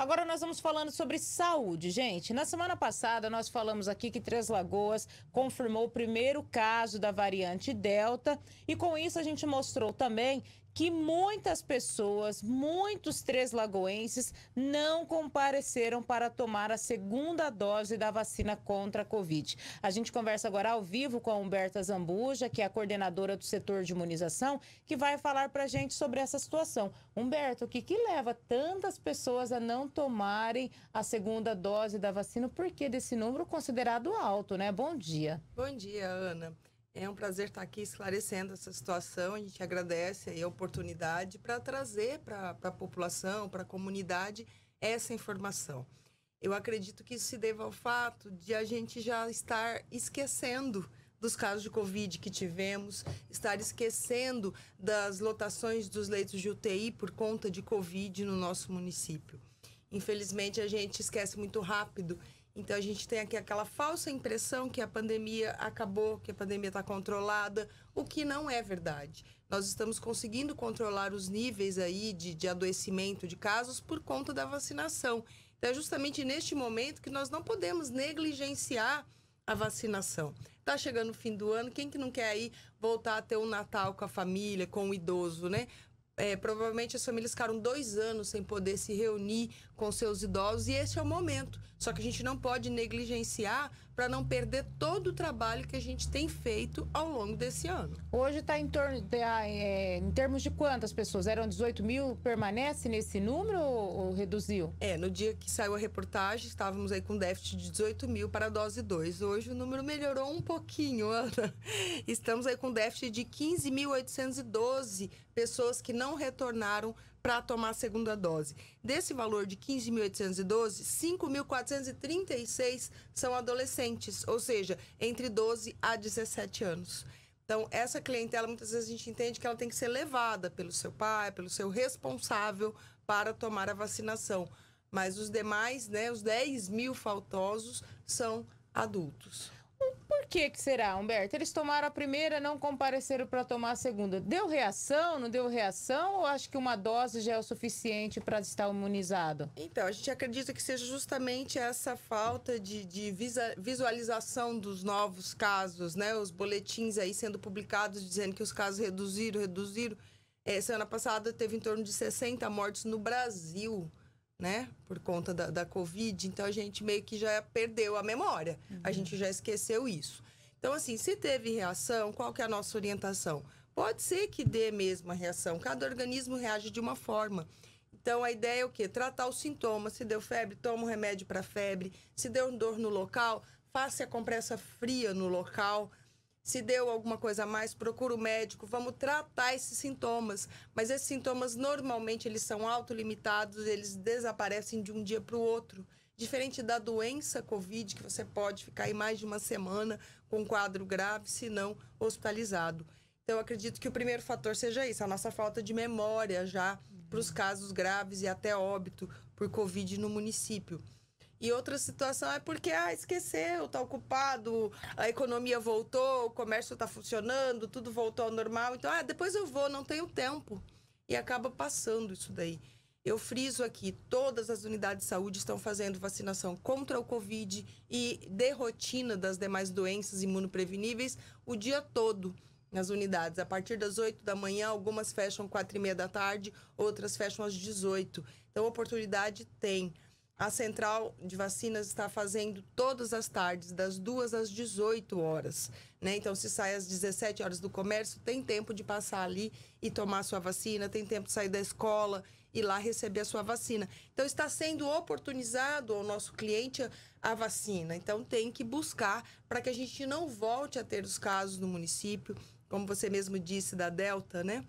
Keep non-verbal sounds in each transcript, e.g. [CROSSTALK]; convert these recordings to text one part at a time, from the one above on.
Agora nós vamos falando sobre saúde, gente. Na semana passada nós falamos aqui que Três Lagoas confirmou o primeiro caso da variante Delta e com isso a gente mostrou também que muitas pessoas, muitos três lagoenses, não compareceram para tomar a segunda dose da vacina contra a Covid. A gente conversa agora ao vivo com a Humberta Zambuja, que é a coordenadora do setor de imunização, que vai falar para a gente sobre essa situação. Humberto, o que, que leva tantas pessoas a não tomarem a segunda dose da vacina? Por que desse número considerado alto, né? Bom dia. Bom dia, Ana. É um prazer estar tá aqui esclarecendo essa situação. A gente agradece a oportunidade para trazer para a população, para a comunidade, essa informação. Eu acredito que isso se deva ao fato de a gente já estar esquecendo dos casos de Covid que tivemos, estar esquecendo das lotações dos leitos de UTI por conta de Covid no nosso município. Infelizmente, a gente esquece muito rápido então a gente tem aqui aquela falsa impressão que a pandemia acabou, que a pandemia está controlada, o que não é verdade. Nós estamos conseguindo controlar os níveis aí de, de adoecimento de casos por conta da vacinação. Então é justamente neste momento que nós não podemos negligenciar a vacinação. Tá chegando o fim do ano, quem que não quer aí voltar a ter um Natal com a família, com o idoso, né? é, provavelmente as famílias ficaram dois anos sem poder se reunir com seus idosos e esse é o momento. Só que a gente não pode negligenciar para não perder todo o trabalho que a gente tem feito ao longo desse ano. Hoje está em torno de, ah, é, em termos de quantas pessoas? Eram 18 mil? Permanece nesse número ou, ou, reduziu? É, no dia que saiu a reportagem, estávamos aí com déficit de 18 mil para a dose 2. Hoje o número melhorou um pouquinho, [LAUGHS] Ana. Estamos aí com déficit de 15.812 pessoas que não retornaram para tomar a segunda dose. Desse valor de 15.812, 5.436 são adolescentes, ou seja, entre 12 a 17 anos. Então, essa clientela, muitas vezes a gente entende que ela tem que ser levada pelo seu pai, pelo seu responsável para tomar a vacinação. Mas os demais, né, os 10 mil faltosos, são adultos. Por que, que será, Humberto? Eles tomaram a primeira, não compareceram para tomar a segunda. Deu reação, não deu reação? Ou acho que uma dose já é o suficiente para estar imunizado? Então, a gente acredita que seja justamente essa falta de, de visualização dos novos casos, né? Os boletins aí sendo publicados dizendo que os casos reduziram, reduziram. É, semana passada teve em torno de 60 mortes no Brasil né? Por conta da, da Covid. Então a gente meio que já perdeu a memória. Uhum. A gente já esqueceu isso. Então, assim, se teve reação, qual que é a nossa orientação? Pode ser que dê mesmo a reação. Cada organismo reage de uma forma. Então, a ideia é o quê? Tratar os sintomas. Se deu febre, toma um remédio para febre. Se deu dor no local, faça a compressa fria no local, se deu alguma coisa a mais, procura o médico, vamos tratar esses sintomas. Mas esses sintomas normalmente eles são autolimitados, eles desaparecem de um dia para o outro. Diferente da doença Covid, que você pode ficar aí mais de uma semana com um quadro grave, se não hospitalizado. Então, eu acredito que o primeiro fator seja isso, a nossa falta de memória já para os casos graves e até óbito por Covid no município. E outra situação é porque ah, esqueceu, tá ocupado, a economia voltou, o comércio tá funcionando, tudo voltou ao normal. Então, ah, depois eu vou, não tenho tempo. E acaba passando isso daí. Eu friso aqui, todas as unidades de saúde estão fazendo vacinação contra o Covid e de rotina das demais doenças imunopreveníveis o dia todo nas unidades. A partir das 8 da manhã, algumas fecham 4 e meia da tarde, outras fecham às 18. Então, oportunidade tem. A central de vacinas está fazendo todas as tardes, das 2 às 18 horas. Né? Então, se sai às 17 horas do comércio, tem tempo de passar ali e tomar sua vacina, tem tempo de sair da escola e lá receber a sua vacina. Então, está sendo oportunizado ao nosso cliente a vacina. Então, tem que buscar para que a gente não volte a ter os casos no município, como você mesmo disse, da Delta, né?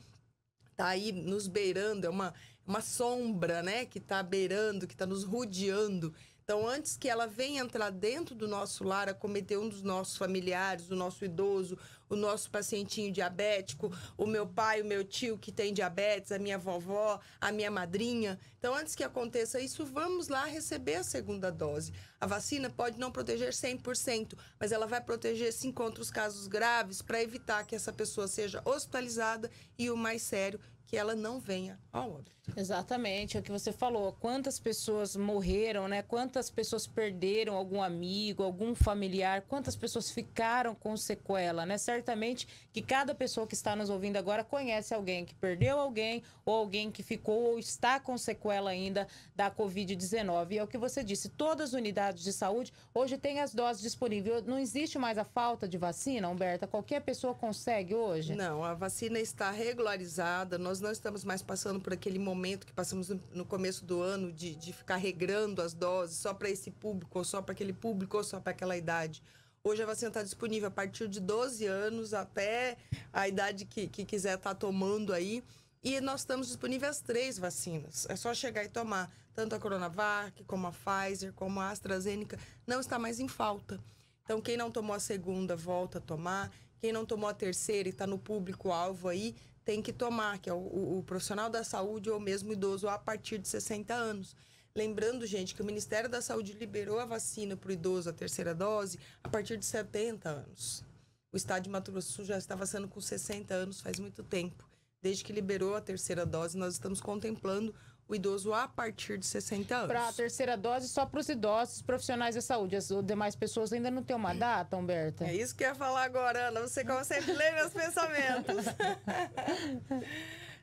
Está aí nos beirando, é uma uma sombra, né, que está beirando, que está nos rodeando. Então, antes que ela venha entrar dentro do nosso lar, acometer um dos nossos familiares, o nosso idoso, o nosso pacientinho diabético, o meu pai, o meu tio que tem diabetes, a minha vovó, a minha madrinha. Então, antes que aconteça isso, vamos lá receber a segunda dose. A vacina pode não proteger 100%, mas ela vai proteger se encontra os casos graves para evitar que essa pessoa seja hospitalizada e o mais sério, que ela não venha ao óbito. Exatamente, é o que você falou. Quantas pessoas morreram, né? Quantas pessoas perderam algum amigo, algum familiar? Quantas pessoas ficaram com sequela, né? Certamente que cada pessoa que está nos ouvindo agora conhece alguém que perdeu alguém ou alguém que ficou ou está com sequela ainda da COVID-19. É o que você disse. Todas as unidades de saúde hoje têm as doses disponíveis. Não existe mais a falta de vacina, Humberta. Qualquer pessoa consegue hoje? Não, a vacina está regularizada. Nós nós não estamos mais passando por aquele momento que passamos no, começo do ano de, de ficar regrando as doses só para esse público, ou só para aquele público, ou só para aquela idade. Hoje a vacina está disponível a partir de 12 anos até a idade que, que quiser estar tá tomando aí. E nós estamos disponíveis as três vacinas. É só chegar e tomar. Tanto a Coronavac, como a Pfizer, como a AstraZeneca, não está mais em falta. Então, quem não tomou a segunda, volta a tomar. Quem não tomou a terceira e está no público-alvo aí, tem que tomar, que é o, o, o profissional da saúde ou mesmo idoso a partir de 60 anos. Lembrando, gente, que o Ministério da Saúde liberou a vacina para o idoso, a terceira dose, a partir de 70 anos. O estado de Mato Grosso já está vacinando com 60 anos faz muito tempo. Desde que liberou a terceira dose, nós estamos contemplando o idoso a partir de 60 anos. Para a terceira dose, só para os idosos, profissionais da saúde. As demais pessoas ainda não têm uma data, Humberta? É isso que eu ia falar agora, Ana. Você consegue ler meus pensamentos. [LAUGHS]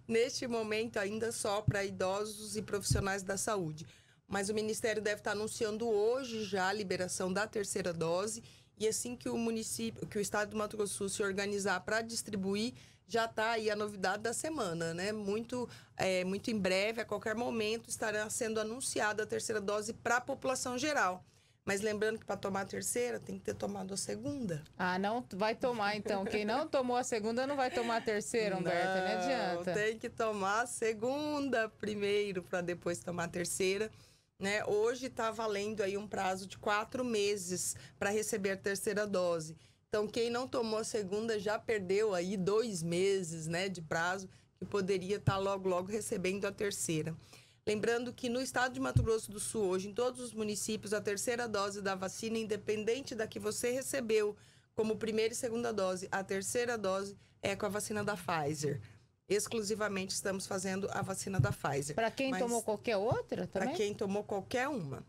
Neste momento, ainda só para idosos e profissionais da saúde. Mas o Ministério deve estar tá anunciando hoje já a liberação da terceira dose. E assim que o município, que o estado do Mato Grosso Sul se organizar para distribuir, já está aí a novidade da semana, né? Muito, é, muito em breve, a qualquer momento, estará sendo anunciada a terceira dose para a população geral. Mas lembrando que para tomar a terceira tem que ter tomado a segunda. Ah, não vai tomar então. Quem não tomou a segunda não vai tomar a terceira, Humberto, não, né? não adianta. Tem que tomar a segunda primeiro para depois tomar a terceira. Né? Hoje está valendo aí um prazo de quatro meses para receber a terceira dose. Então, quem não tomou a segunda já perdeu aí dois meses né, de prazo, que poderia estar tá logo, logo recebendo a terceira. Lembrando que no estado de Mato Grosso do Sul, hoje, em todos os municípios, a terceira dose da vacina, independente da que você recebeu como primeira e segunda dose, a terceira dose é com a vacina da Pfizer. Exclusivamente estamos fazendo a vacina da Pfizer. Para quem Mas, tomou qualquer outra também? Para quem tomou qualquer uma.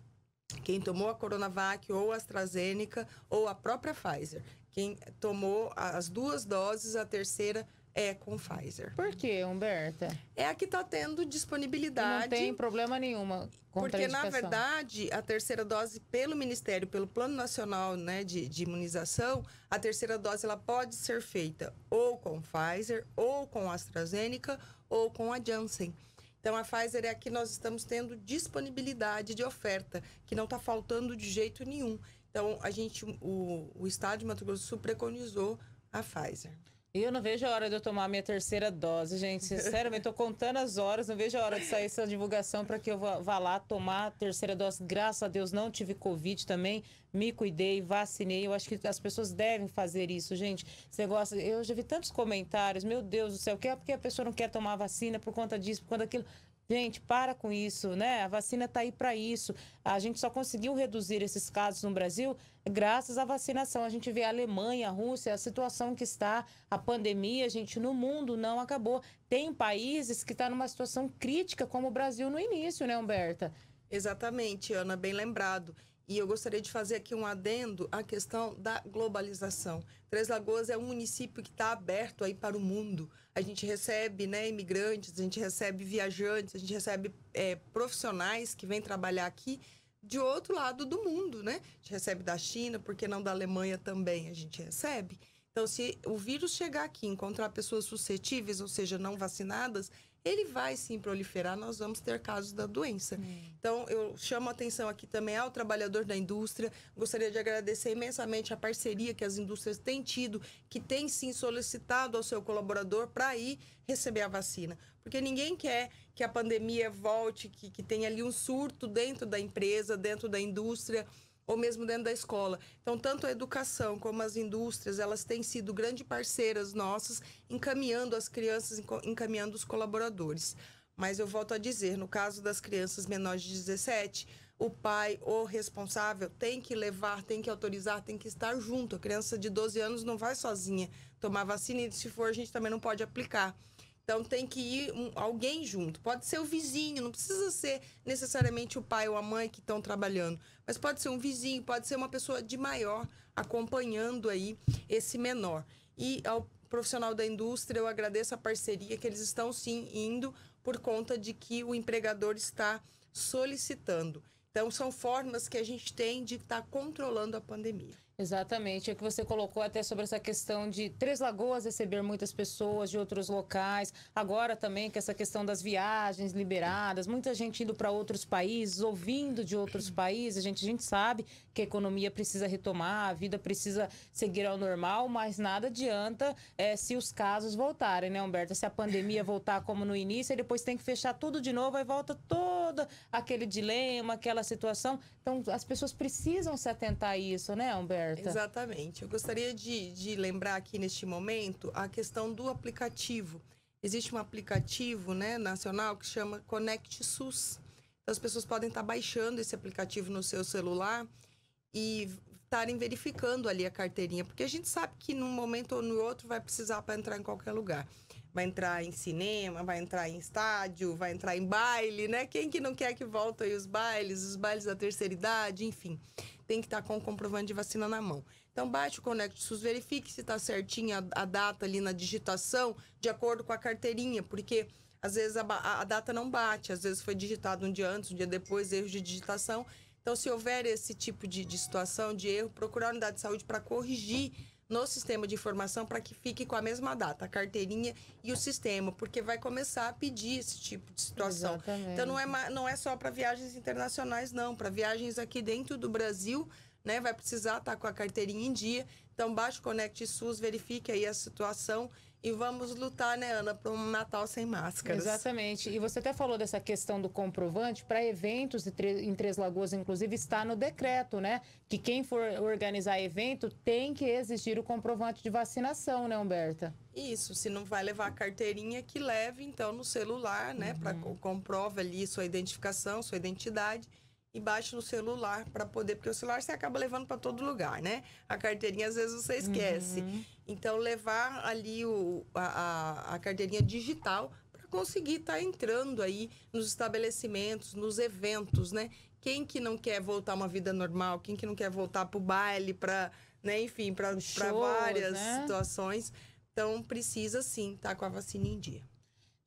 Quem tomou a Coronavac ou a AstraZeneca ou a própria Pfizer. Quem tomou as duas doses, a terceira é com Pfizer. Por que, Humberta? É a que está tendo disponibilidade. E não tem problema nenhuma. Porque, na verdade, a terceira dose, pelo Ministério, pelo Plano Nacional né, de, de, Imunização, a terceira dose ela pode ser feita ou com Pfizer, ou com AstraZeneca, ou com a Janssen. Então, a Pfizer é a que nós estamos tendo disponibilidade de oferta, que não está faltando de jeito nenhum. Então, a gente, o, o Estado de Mato Grosso do Sul preconizou a Pfizer. Eu não vejo a hora de eu tomar a minha terceira dose, gente. Sinceramente, estou contando as horas, não vejo a hora de sair essa divulgação para que eu vá, vá lá tomar a terceira dose. Graças a Deus não tive Covid também, me cuidei, vacinei. Eu acho que as pessoas devem fazer isso, gente. Você gosta. Eu já vi tantos comentários, meu Deus do céu, que é porque a pessoa não quer tomar vacina por conta disso, por conta daquilo. Gente, para com isso, né? A vacina está aí para isso. A gente só conseguiu reduzir esses casos no Brasil graças à vacinação. A gente vê a Alemanha, a Rússia, a situação que está, a pandemia, a gente, no mundo não acabou. Tem países que estão tá numa situação crítica, como o Brasil no início, né, Humberta? Exatamente, Ana, bem lembrado. E eu gostaria de fazer aqui um adendo à questão da globalização. Três Lagoas é um município que está aberto aí para o mundo. A gente recebe né, imigrantes, a gente recebe viajantes, a gente recebe é, profissionais que vêm trabalhar aqui de outro lado do mundo, né? A gente recebe da China, por que não da Alemanha também a gente recebe. Então, se o vírus chegar aqui e encontrar pessoas suscetíveis, ou seja, não vacinadas, ele vai sim proliferar, nós vamos ter casos da doença. Hum. Então, eu chamo a atenção aqui também ao trabalhador da indústria. Gostaria de agradecer imensamente a parceria que as indústrias têm tido, que têm sim solicitado ao seu colaborador para ir receber a vacina. Porque ninguém quer que a pandemia volte, que, que tenha ali um surto dentro da empresa, dentro da indústria ou mesmo dentro da escola. Então, tanto a educação como as indústrias, elas têm sido grandes parceiras nossas, encaminhando as crianças, encaminhando os colaboradores. Mas eu volto a dizer, no caso das crianças menores de 17, o pai ou responsável tem que levar, tem que autorizar, tem que estar junto. A criança de 12 anos não vai sozinha tomar vacina e se for, a gente também não pode aplicar. Então tem que ir um, alguém junto. Pode ser o vizinho, não precisa ser necessariamente o pai ou a mãe que estão trabalhando, mas pode ser um vizinho, pode ser uma pessoa de maior acompanhando aí esse menor. E ao profissional da indústria, eu agradeço a parceria que eles estão sim indo por conta de que o empregador está solicitando. Então, são formas que a gente tem de estar tá controlando a pandemia. Exatamente, é que você colocou até sobre essa questão de Três Lagoas receber muitas pessoas de outros locais, agora também que essa questão das viagens liberadas, muita gente indo para outros países, ouvindo de outros países, a gente, a gente sabe que a economia precisa retomar, a vida precisa seguir ao normal, mas nada adianta é, se os casos voltarem, né, Humberto? Se a pandemia voltar como no início, e depois tem que fechar tudo de novo, aí volta todo aquele dilema, aquela situação. Então, as pessoas precisam se atentar a isso, né, Humberto? certa. Exatamente. Eu gostaria de, de lembrar aqui neste momento a questão do aplicativo. Existe um aplicativo né, nacional que chama Connect SUS. Então, as pessoas podem estar baixando esse aplicativo no seu celular e estarem verificando ali a carteirinha, porque a gente sabe que num momento ou no outro vai precisar para entrar em qualquer lugar. Vai entrar em cinema, vai entrar em estádio, vai entrar em baile, né? Quem que não quer que voltem os bailes, os bailes da terceira idade, enfim tem que estar tá com o comprovante de vacina na mão. Então, baixe o Conect SUS, verifique se está certinha a, data ali na digitação, de acordo com a carteirinha, porque às vezes a, a, data não bate, às vezes foi digitado um dia antes, um dia depois, erro de digitação. Então, se houver esse tipo de, de situação, de erro, procurar a unidade de saúde para corrigir no sistema de informação para que fique com a mesma data, a carteirinha e o sistema, porque vai começar a pedir esse tipo de situação. Exatamente. Então não é, não é só para viagens internacionais, não, para viagens aqui dentro do Brasil, né? Vai precisar estar tá com a carteirinha em dia. Então baixe o Conect SUS, verifique aí a situação e vamos lutar, né, Ana, para um Natal sem máscaras. Exatamente. E você até falou dessa questão do comprovante para eventos em Três Lagoas, inclusive, está no decreto, né? Que quem for organizar evento tem que exigir o comprovante de vacinação, né, Humberta? Isso, se não vai levar a carteirinha, que leve então no celular, né? Uhum. Para comprova ali sua identificação, sua identidade e baixe no celular para poder, porque o celular você acaba levando para todo lugar, né? A carteirinha às vezes você esquece. Uhum. Então levar ali o, a, a carteirinha digital para conseguir estar tá entrando aí nos estabelecimentos, nos eventos, né? Quem que não quer voltar a uma vida normal? Quem que não quer voltar para o baile, para, né? Enfim, para várias né? situações. Então precisa sim estar tá com a vacina em dia.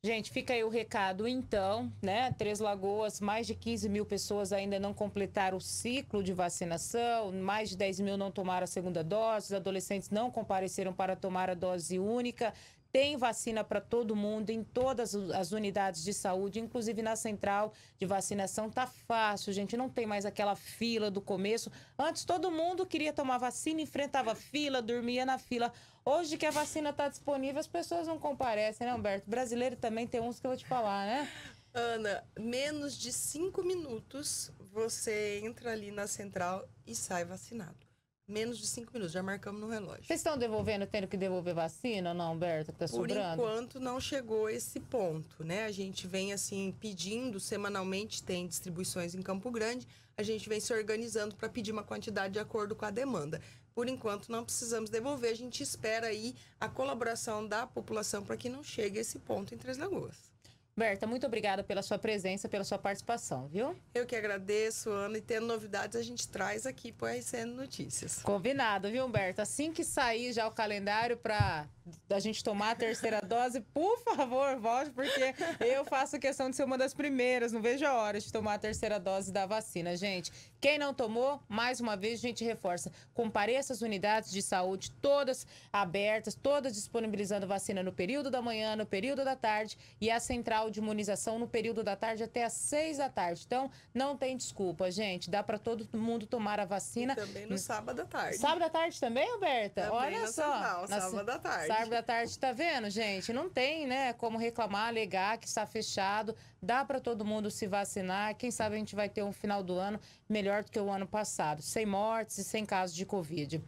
Gente, fica aí o recado então, né? Três Lagoas, mais de 15 mil pessoas ainda não completaram o ciclo de vacinação, mais de 10 mil não tomaram a segunda dose, os adolescentes não compareceram para tomar a dose única. Tem vacina para todo mundo em todas as unidades de saúde, inclusive na central de vacinação. Tá fácil, gente. Não tem mais aquela fila do começo. Antes todo mundo queria tomar vacina, enfrentava fila, dormia na fila. Hoje que a vacina está disponível, as pessoas não comparecem, né, Humberto? Brasileiro também tem uns que eu vou te falar, né? Ana, menos de cinco minutos você entra ali na central e sai vacinado menos de cinco minutos, já marcamos no relógio. Vocês estão devolvendo, tendo que devolver vacina, não, Humberto? Tá sobrando? Por enquanto não chegou esse ponto, né? A gente vem assim pedindo, semanalmente tem distribuições em Campo Grande, a gente vem se organizando para pedir uma quantidade de acordo com a demanda. Por enquanto não precisamos devolver, a gente espera aí a colaboração da população para que não chegue a esse ponto em Três Lagoas. Berta, muito obrigada pela sua presença, pela sua participação, viu? Eu que agradeço, Ana, e tendo novidades a gente traz aqui para RCN Notícias. Combinado, viu, Berta? Assim que sair já o calendário para a gente tomar a terceira [LAUGHS] dose, por favor, volte, porque eu faço questão de ser uma das primeiras, não vejo a hora de tomar a terceira dose da vacina, gente. Quem não tomou, mais uma vez a gente reforça, compareça as unidades de saúde, todas abertas, todas disponibilizando vacina no período da manhã, no período da tarde e a central de imunização no período da tarde até às 6 da tarde. Então, não tem desculpa, gente. Dá para todo mundo tomar a vacina. E também no sábado à tarde. Sábado à tarde também, Roberta? Também Olha só. Sábado à tarde. Sábado à tarde, tá vendo, gente? Não tem, né, como reclamar, alegar que está fechado. Dá para todo mundo se vacinar. Quem sabe a gente vai ter um final do ano melhor do que o ano passado, sem mortes e sem casos de Covid.